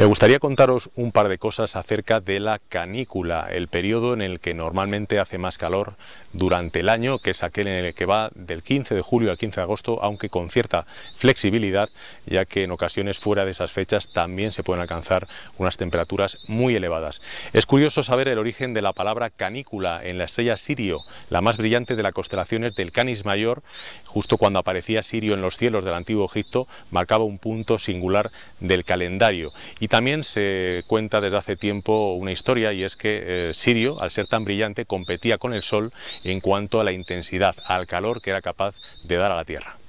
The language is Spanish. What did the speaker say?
Me gustaría contaros un par de cosas acerca de la canícula, el periodo en el que normalmente hace más calor durante el año, que es aquel en el que va del 15 de julio al 15 de agosto, aunque con cierta flexibilidad, ya que en ocasiones fuera de esas fechas también se pueden alcanzar unas temperaturas muy elevadas. Es curioso saber el origen de la palabra canícula en la estrella Sirio, la más brillante de las constelaciones del Canis Mayor, justo cuando aparecía Sirio en los cielos del antiguo Egipto, marcaba un punto singular del calendario. Y también se cuenta desde hace tiempo una historia y es que eh, Sirio, al ser tan brillante, competía con el Sol en cuanto a la intensidad, al calor que era capaz de dar a la Tierra.